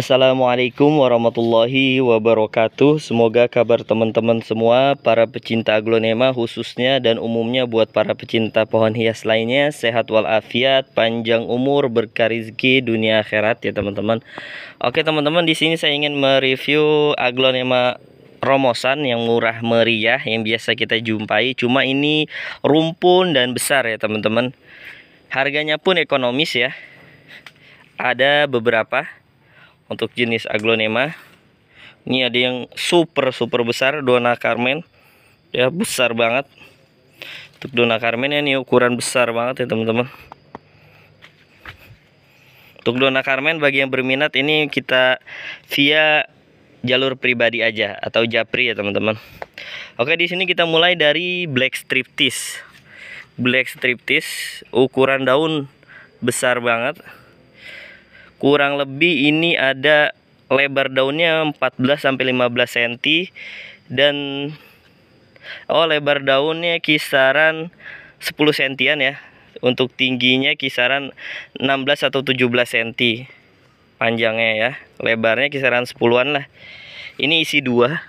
Assalamualaikum warahmatullahi wabarakatuh Semoga kabar teman-teman semua Para pecinta aglonema khususnya Dan umumnya buat para pecinta pohon hias lainnya Sehat walafiat, panjang umur, berkah rezeki, dunia akhirat ya teman-teman Oke teman-teman di sini saya ingin mereview aglonema romosan yang murah meriah yang biasa kita jumpai cuma ini rumpun dan besar ya teman-teman harganya pun ekonomis ya ada beberapa untuk jenis aglonema ini ada yang super super besar dona carmen ya besar banget untuk dona carmen ya, ini ukuran besar banget ya teman-teman untuk dona carmen bagi yang berminat ini kita via jalur pribadi aja atau japri ya teman-teman oke di sini kita mulai dari black striptease black striptease ukuran daun besar banget kurang lebih ini ada lebar daunnya 14 sampai 15 cm dan oh lebar daunnya kisaran 10 cm ya untuk tingginya kisaran 16 atau 17 cm panjangnya ya lebarnya kisaran 10-an lah ini isi dua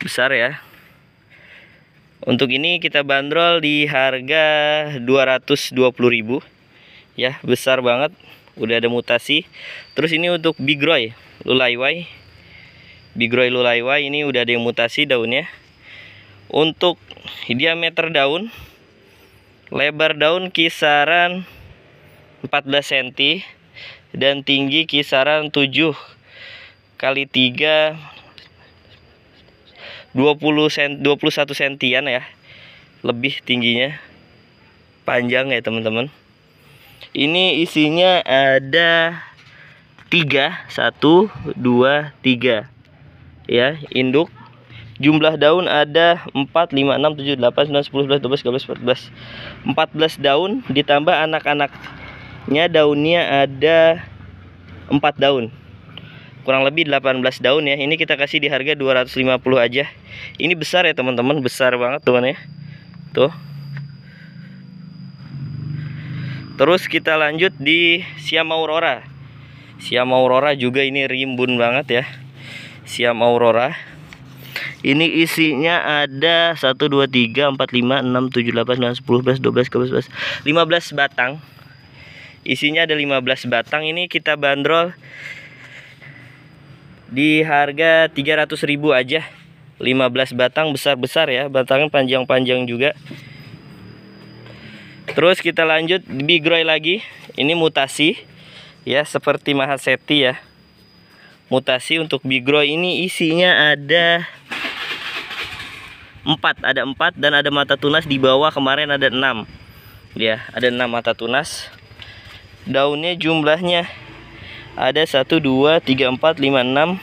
besar ya untuk ini kita bandrol di harga 220.000 ya besar banget udah ada mutasi terus ini untuk bigroy lulaiwai bigroy lulaiwai ini udah ada yang mutasi daunnya untuk diameter daun lebar daun kisaran 14 cm dan tinggi kisaran 7 kali 3 20 cm, 21 sentian ya lebih tingginya panjang ya teman-teman ini isinya ada tiga satu dua tiga ya induk jumlah daun ada 4 5 6 7 8 9 10 11 12 13 14 14 daun ditambah anak-anaknya daunnya ada 4 daun kurang lebih 18 daun ya ini kita kasih di harga 250 aja ini besar ya teman-teman besar banget teman ya tuh terus kita lanjut di Siam Aurora Siam Aurora juga ini rimbun banget ya Siam Aurora ini isinya ada 1, 2, 3, 4, 5, 6, 7, 8, 9, 10, 11, 12, 13, 14, 15 batang Isinya ada 15 batang Ini kita bandrol Di harga 300 ribu aja 15 batang besar-besar ya Batangnya panjang-panjang juga Terus kita lanjut bigroy lagi. Ini mutasi ya seperti mahaseti ya. Mutasi untuk bigroy ini isinya ada empat, ada empat dan ada mata tunas di bawah kemarin ada enam. Ya, ada enam mata tunas. Daunnya jumlahnya ada satu, dua, tiga, empat, lima, enam.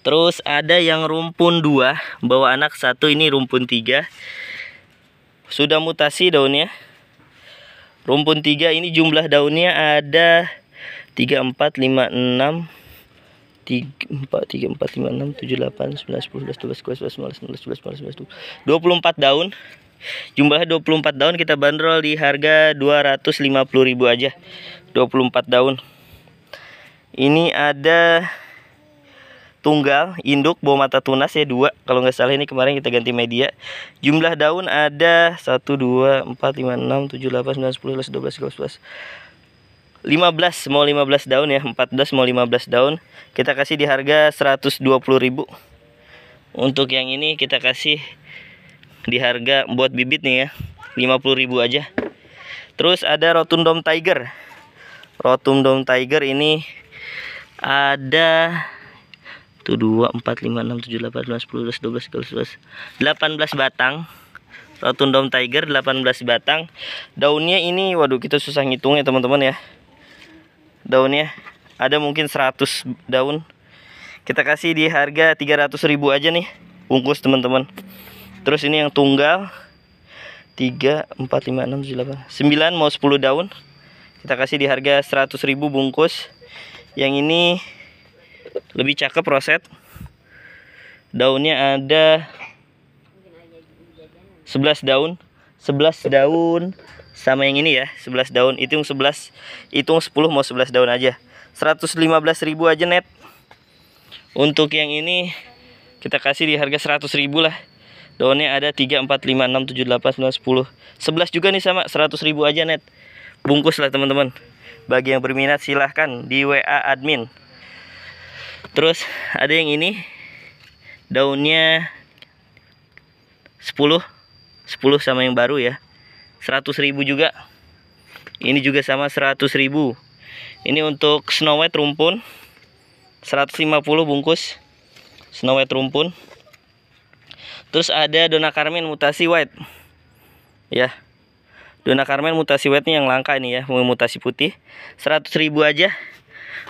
Terus ada yang rumpun dua bawa anak satu ini rumpun tiga Sudah mutasi daunnya. Rumpun tiga ini jumlah daunnya ada 3 4 5 6 4 3 4 5 6 7 8 9 10 11 12 13 14 15 16 17 18 19 20 24 daun. Jumlah 24 daun kita bandrol di harga ribu aja. 24 daun. Ini ada tunggal, induk, bawah mata tunas ya dua. Kalau nggak salah ini kemarin kita ganti media. Jumlah daun ada 1 2 4 5 6 7 8 9 10 11 12 13 14 15 mau 15 daun ya, 14 mau 15 daun. Kita kasih di harga 120.000. Untuk yang ini kita kasih di harga buat bibit nih ya, 50.000 aja. Terus ada rotundom tiger. Rotundom tiger ini ada 1 2 4 5 6 7 8 9 10 11 12 13 14 18 batang Rotundom Tiger 18 batang daunnya ini waduh kita susah ngitung ya teman-teman ya daunnya ada mungkin 100 daun kita kasih di harga 300 ribu aja nih bungkus teman-teman terus ini yang tunggal 3 4 5 6 7 8 9 mau 10 daun kita kasih di harga 100 ribu bungkus yang ini lebih cakep roset daunnya ada 11 daun 11 daun sama yang ini ya 11 daun hitung 11 hitung 10 mau 11 daun aja 115 ribu aja net untuk yang ini kita kasih di harga 100 ribu lah daunnya ada 3, 4, 5, 6, 7, 8, 9, 10 11 juga nih sama 100 ribu aja net bungkus lah teman-teman bagi yang berminat silahkan di WA admin terus ada yang ini daunnya 10 10 sama yang baru ya 100 ribu juga ini juga sama 100 ribu ini untuk snow white rumpun 150 bungkus snow white rumpun terus ada dona carmen mutasi white ya dona carmen mutasi white ini yang langka ini ya mutasi putih 100 ribu aja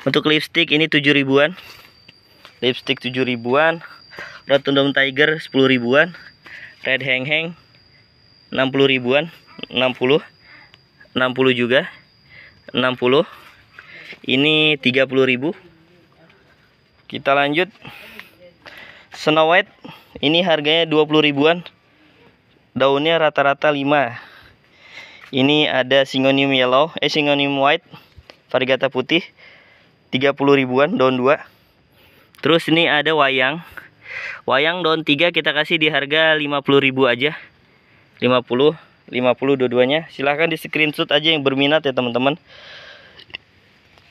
untuk lipstick ini 7 ribuan lipstick 7 ribuan rotundum tiger 10 ribuan red hang hang 60 ribuan 60 60 juga 60 ini 30 ribu kita lanjut Snow White ini harganya 20 ribuan daunnya rata-rata 5 ini ada singonium Yellow eh singonium White varigata putih 30 ribuan daun 2 Terus ini ada wayang. Wayang daun 3 kita kasih di harga 50.000 aja. 50, 50 dua-duanya. Silahkan di screenshot aja yang berminat ya teman-teman.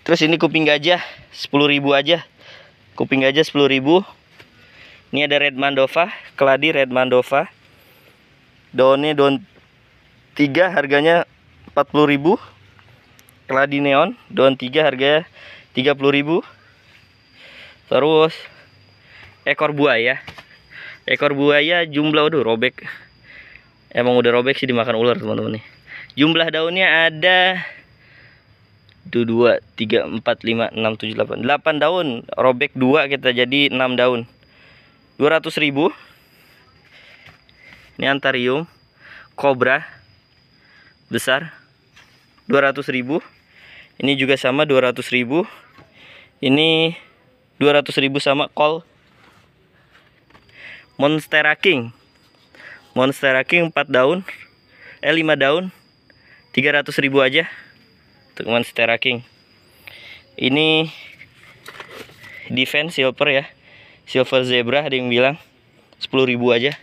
Terus ini kuping gajah 10.000 aja. Kuping gajah 10.000. Ini ada red mandova, keladi red mandova. Daunnya daun 3 harganya 40.000. Keladi neon daun 3 harganya 30.000 terus ekor buaya ekor buaya jumlah udah robek emang udah robek sih dimakan ular teman-teman nih jumlah daunnya ada 2, 2, 3, 4, 5, 6, 7, 8 8 daun robek 2 kita jadi 6 daun 200.000. ini antarium kobra besar 200.000. ini juga sama 200.000. ini 200 ribu sama call Monstera King Monstera King 4 daun eh 5 daun 300 ribu aja untuk Monstera King ini defense silver ya silver zebra ada yang bilang 10 ribu aja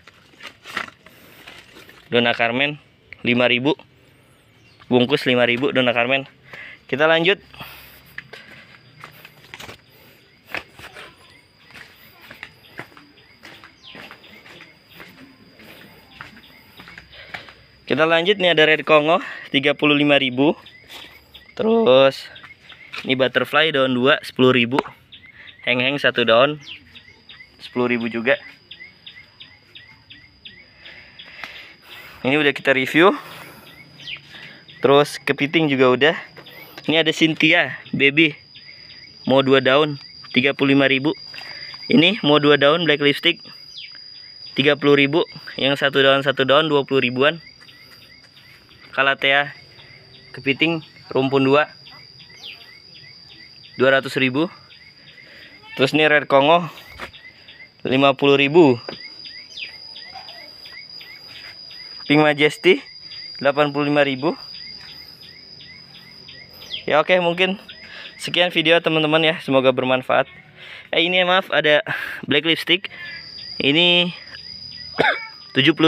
Dona Carmen 5000 bungkus 5000 Dona Carmen kita lanjut Kita lanjut nih ada red kongo 35.000. Terus ini butterfly daun 2 10.000. Heng-heng satu daun 10.000 juga. Ini udah kita review. Terus kepiting juga udah. Ini ada Cynthia baby. Mau 2 daun 35.000. Ini mau 2 daun black lipstick 30.000, yang satu daun satu daun 20 ribuan kalatea ya. kepiting rumpun 2 200.000 terus nih red kongo 50.000 pink majesty 85.000 ya oke okay, mungkin sekian video teman-teman ya semoga bermanfaat eh ini ya maaf ada black lipstick ini 70.000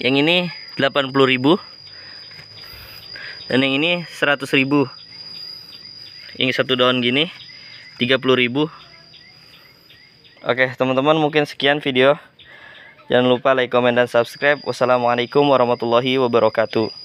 yang ini 80.000 dan yang ini 100.000 yang satu daun gini 30.000 Oke teman-teman mungkin sekian video Jangan lupa like, komen, dan subscribe Wassalamualaikum warahmatullahi wabarakatuh